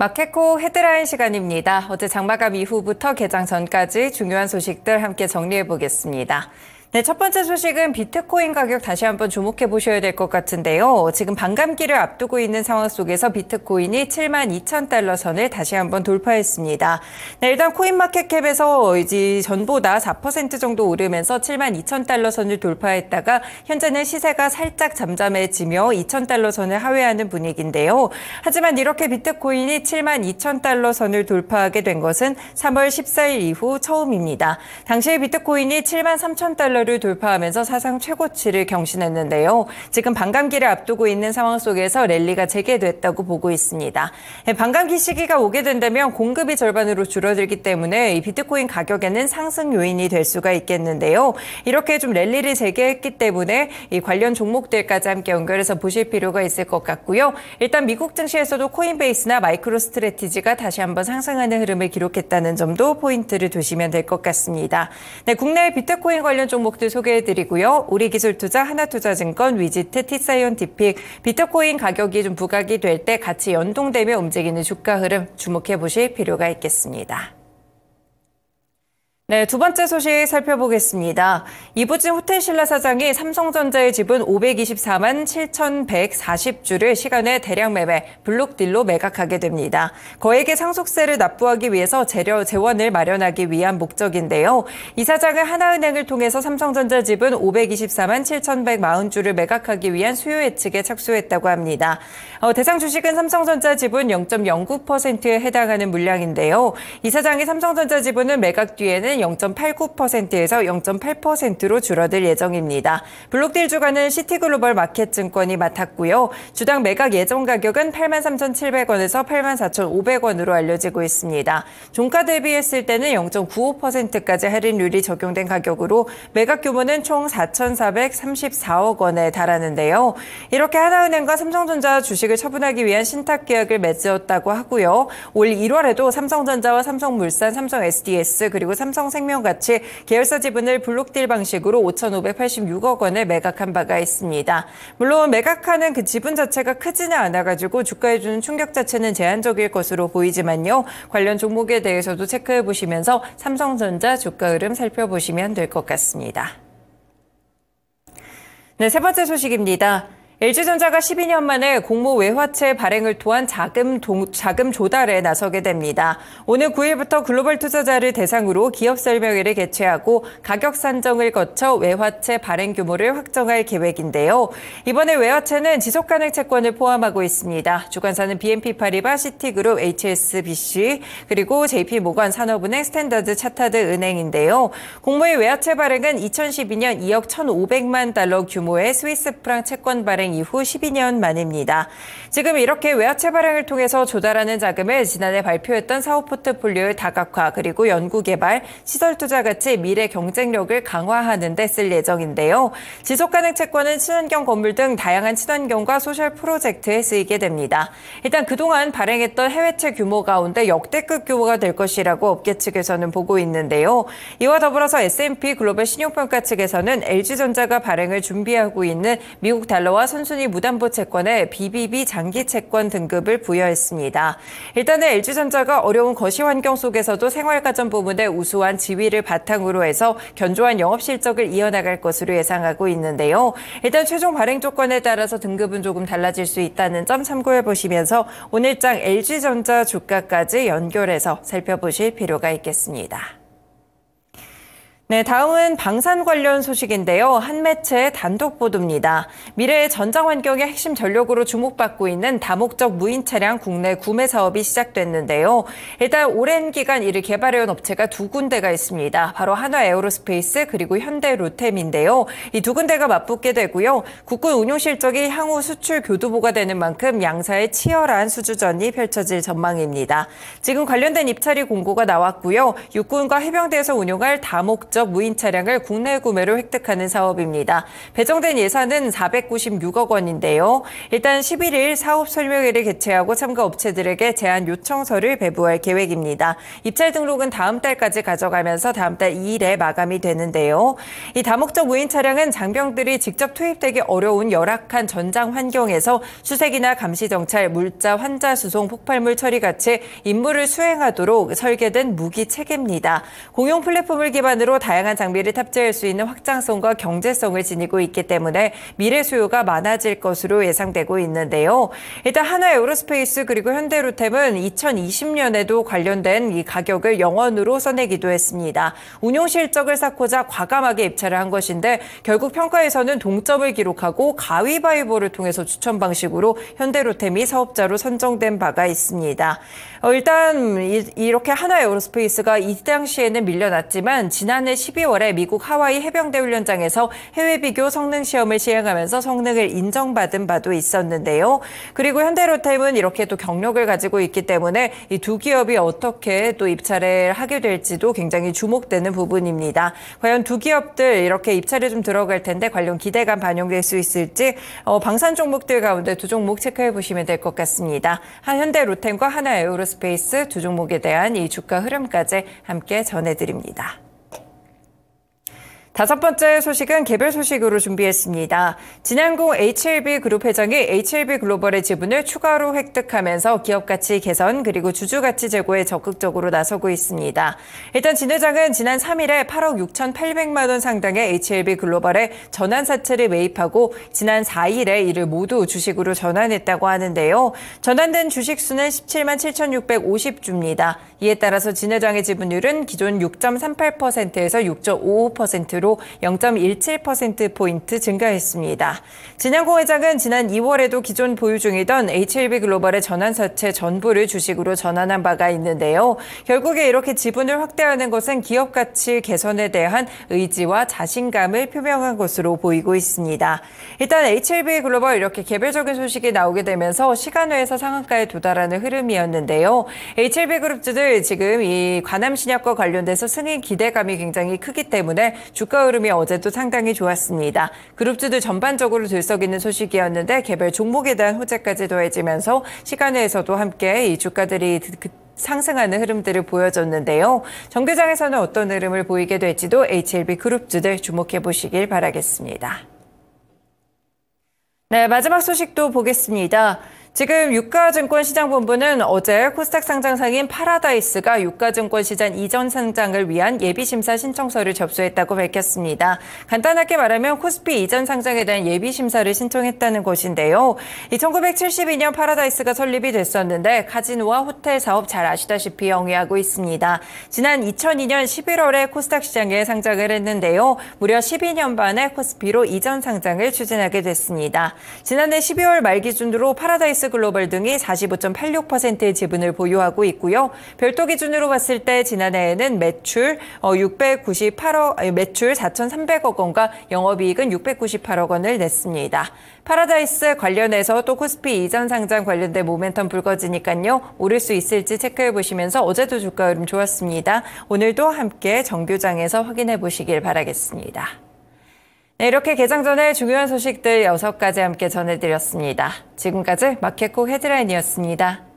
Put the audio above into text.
마켓코 헤드라인 시간입니다. 어제 장마감 이후부터 개장 전까지 중요한 소식들 함께 정리해 보겠습니다. 네, 첫 번째 소식은 비트코인 가격 다시 한번 주목해 보셔야 될 것 같은데요. 지금 반감기를 앞두고 있는 상황 속에서 비트코인이 7만 2천 달러 선을 다시 한번 돌파했습니다. 네, 일단 코인마켓캡에서 이제 전보다 4% 정도 오르면서 7만 2천 달러 선을 돌파했다가 현재는 시세가 살짝 잠잠해지며 2천 달러 선을 하회하는 분위기인데요. 하지만 이렇게 비트코인이 7만 2천 달러 선을 돌파하게 된 것은 3월 14일 이후 처음입니다. 당시에 비트코인이 7만 3천 달러 달러를 돌파하면서 사상 최고치를 경신했는데요. 지금 반감기를 앞두고 있는 상황 속에서 랠리가 재개됐다고 보고 있습니다. 반감기 예, 시기가 오게 된다면 공급이 절반으로 줄어들기 때문에 이 비트코인 가격에는 상승 요인이 될 수가 있겠는데요. 이렇게 좀 랠리를 재개했기 때문에 이 관련 종목들까지 함께 연결해서 보실 필요가 있을 것 같고요. 일단 미국 증시에서도 코인베이스나 마이크로스트레티지가 다시 한번 상승하는 흐름을 기록했다는 점도 포인트를 두시면 될 것 같습니다. 네, 국내 비트코인 관련 종목 종목들 소개해드리고요. 우리기술투자, 하나투자증권, 위지트, 티사이언티픽, 비트코인 가격이 좀 부각이 될 때 같이 연동되며 움직이는 주가 흐름 주목해보실 필요가 있겠습니다. 네, 두 번째 소식 살펴보겠습니다. 이부진 호텔신라 사장이 삼성전자의 지분 524만 7,140주를 시간에 대량 매매, 블록딜로 매각하게 됩니다. 거액의 상속세를 납부하기 위해서 재료 재원을 마련하기 위한 목적인데요. 이 사장은 하나은행을 통해서 삼성전자 지분 524만 7,140주를 매각하기 위한 수요 예측에 착수했다고 합니다. 어, 대상 주식은 삼성전자 지분 0.09%에 해당하는 물량인데요. 이 사장이 삼성전자 지분을 매각 뒤에는 0.89%에서 0.8%로 줄어들 예정입니다. 블록딜 주가는 시티글로벌 마켓증권이 맡았고요. 주당 매각 예정 가격은 83,700원에서 84,500원으로 알려지고 있습니다. 종가 대비했을 때는 0.95%까지 할인율이 적용된 가격으로 매각 규모는 총 4,434억 원에 달하는데요. 이렇게 하나은행과 삼성전자 주식을 처분하기 위한 신탁 계약을 맺었다고 하고요. 올 1월에도 삼성전자와 삼성물산, 삼성 SDS 그리고 삼성 삼성생명같이 계열사 지분을 블록딜 방식으로 5,586억 원에 매각한 바가 있습니다. 물론 매각하는 그 지분 자체가 크지는 않아가지고 주가에 주는 충격 자체는 제한적일 것으로 보이지만요. 관련 종목에 대해서도 체크해 보시면서 삼성전자 주가 흐름 살펴보시면 될 것 같습니다. 네, 세 번째 소식입니다. LG전자가 12년 만에 공모 외화채 발행을 통한 자금, 동, 자금 조달에 나서게 됩니다. 오늘 9일부터 글로벌 투자자를 대상으로 기업 설명회를 개최하고 가격 산정을 거쳐 외화채 발행 규모를 확정할 계획인데요. 이번에 외화채는 지속 가능 채권을 포함하고 있습니다. 주관사는 BNP 파리바, 시티그룹, HSBC, 그리고 JP모건 산업은행, 스탠더드 차타드 은행인데요. 공모의 외화채 발행은 2012년 2억 1,500만 달러 규모의 스위스 프랑 채권 발행 발행 이후 12년 만입니다. 지금 이렇게 외화채 발행을 통해서 조달하는 자금을 지난해 발표했던 사업 포트폴리오의 다각화 그리고 연구개발, 시설투자 같이 미래 경쟁력을 강화하는 데 쓸 예정인데요. 지속가능 채권은 친환경 건물 등 다양한 친환경과 소셜 프로젝트에 쓰이게 됩니다. 일단 그동안 발행했던 해외채 규모 가운데 역대급 규모가 될 것이라고 업계 측에서는 보고 있는데요. 이와 더불어서 S&P 글로벌 신용평가 측에서는 LG전자가 발행을 준비하고 있는 미국 달러와 손 순순히 무담보 채권에 BBB 장기 채권 등급을 부여했습니다. 일단은 LG전자가 어려운 거시 환경 속에서도 생활가전 부문의 우수한 지위를 바탕으로 해서 견조한 영업실적을 이어나갈 것으로 예상하고 있는데요. 일단 최종 발행 조건에 따라서 등급은 조금 달라질 수 있다는 점 참고해 보시면서 오늘장 LG전자 주가까지 연결해서 살펴보실 필요가 있겠습니다. 네, 다음은 방산 관련 소식인데요. 한 매체의 단독 보도입니다. 미래의 전장 환경의 핵심 전력으로 주목받고 있는 다목적 무인 차량 국내 구매 사업이 시작됐는데요. 일단 오랜 기간 이를 개발해온 업체가 두 군데가 있습니다. 바로 한화 에어로스페이스 그리고 현대 로템인데요. 이 두 군데가 맞붙게 되고요. 국군 운용 실적이 향후 수출 교두보가 되는 만큼 양사의 치열한 수주전이 펼쳐질 전망입니다. 지금 관련된 입찰이 공고가 나왔고요. 육군과 해병대에서 운용할 다목적 면적 무인 차량을 국내 구매로 획득하는 사업입니다. 배정된 예산은 496억 원인데요. 일단 11일 사업 설명회를 개최하고 참가 업체들에게 제안 요청서를 배부할 계획입니다. 입찰 등록은 다음 달까지 가져가면서 다음 달 2일에 마감이 되는데요. 이 다목적 무인 차량은 장병들이 직접 투입되기 어려운 열악한 전장 환경에서 수색이나 감시 정찰, 물자, 환자 수송, 폭발물 처리 같이 임무를 수행하도록 설계된 무기 체계입니다. 공용 플랫폼을 기반으로 다양한 장비를 탑재할 수 있는 확장성과 경제성을 지니고 있기 때문에 미래 수요가 많아질 것으로 예상되고 있는데요. 일단 하나 에어로스페이스 그리고 현대로템은 2020년에도 관련된 이 가격을 영원으로 써내기도 했습니다. 운용 실적을 쌓고자 과감하게 입찰을 한 것인데 결국 평가에서는 동점을 기록하고 가위바위보를 통해서 추천 방식으로 현대로템이 사업자로 선정된 바가 있습니다. 어, 일단 이, 이렇게 하나 에어로스페이스가 이 당시에는 밀려났지만 지난해 12월에 미국 하와이 해병대 훈련장에서 해외 비교 성능 시험을 시행하면서 성능을 인정받은 바도 있었는데요. 그리고 현대로템은 이렇게 또 경력을 가지고 있기 때문에 이 두 기업이 어떻게 또 입찰을 하게 될지도 굉장히 주목되는 부분입니다. 과연 두 기업들 이렇게 입찰에 좀 들어갈 텐데 관련 기대감 반영될 수 있을지 어, 방산 종목들 가운데 두 종목 체크해 보시면 될 것 같습니다. 한 현대로템과 하나에어로스페이스 두 종목에 대한 이 주가 흐름까지 함께 전해드립니다. 다섯 번째 소식은 개별 소식으로 준비했습니다. 진양구 HLB 그룹 회장이 HLB 글로벌의 지분을 추가로 획득하면서 기업 가치 개선 그리고 주주 가치 제고에 적극적으로 나서고 있습니다. 일단 진 회장은 지난 3일에 8억 6,800만 원 상당의 HLB 글로벌의 전환 사채를 매입하고 지난 4일에 이를 모두 주식으로 전환했다고 하는데요. 전환된 주식 수는 17만 7,650주입니다. 이에 따라서 진 회장의 지분율은 기존 6.38%에서 6.55%로 기준으로 0.17%포인트 증가했습니다. 진양고 회장은 지난 2월에도 기존 보유 중이던 HLB 글로벌의 전환사채 전부를 주식으로 전환한 바가 있는데요. 결국에 이렇게 지분을 확대하는 것은 기업 가치 개선에 대한 의지와 자신감을 표명한 것으로 보이고 있습니다. 일단 HLB 글로벌 이렇게 개별적인 소식이 나오게 되면서 시간외에서 상한가에 도달하는 흐름이었는데요. HLB 그룹주들 지금 이 관암 신약과 관련돼서 승인 기대감이 굉장히 크기 때문에 주 주가 흐름이 어제도 상당히 좋았습니다. 그룹주들 전반적으로 들썩이는 소식이었는데 개별 종목에 대한 호재까지 더해지면서 시간에서도 함께 이 주가들이 그 상승하는 흐름들을 보여줬는데요. 정계장에서는 어떤 흐름을 보이게 될지도 HLB 그룹주들 주목해 보시길 바라겠습니다. 네, 마지막 소식도 보겠습니다. 지금 유가증권시장본부는 어제 코스닥 상장 상인 파라다이스가 유가증권 시장 이전 상장을 위한 예비심사 신청서를 접수했다고 밝혔습니다. 간단하게 말하면 코스피 이전 상장에 대한 예비심사를 신청했다는 것인데요. 1972년 파라다이스가 설립이 됐었는데 카지노와 호텔 사업 잘 아시다시피 영위하고 있습니다. 지난 2002년 11월에 코스닥 시장에 상장을 했는데요. 무려 12년 반에 코스피로 이전 상장을 추진하게 됐습니다. 지난해 12월 말 기준으로 파라다이스 KBS 글로벌 등이 45.86%의 지분을 보유하고 있고요. 별도 기준으로 봤을 때 지난해에는 매출 698억 어, 매출 4,300억 원과 영업이익은 698억 원을 냈습니다. 파라다이스 관련해서 또 코스피 이전 상장 관련된 모멘텀 불거지니까요. 오를 수 있을지 체크해 보시면서 어제도 주가 흐름 좋았습니다. 오늘도 함께 정규장에서 확인해 보시길 바라겠습니다. 네, 이렇게 개장 전에 중요한 소식들 6가지 함께 전해드렸습니다. 지금까지 마켓콕 헤드라인이었습니다.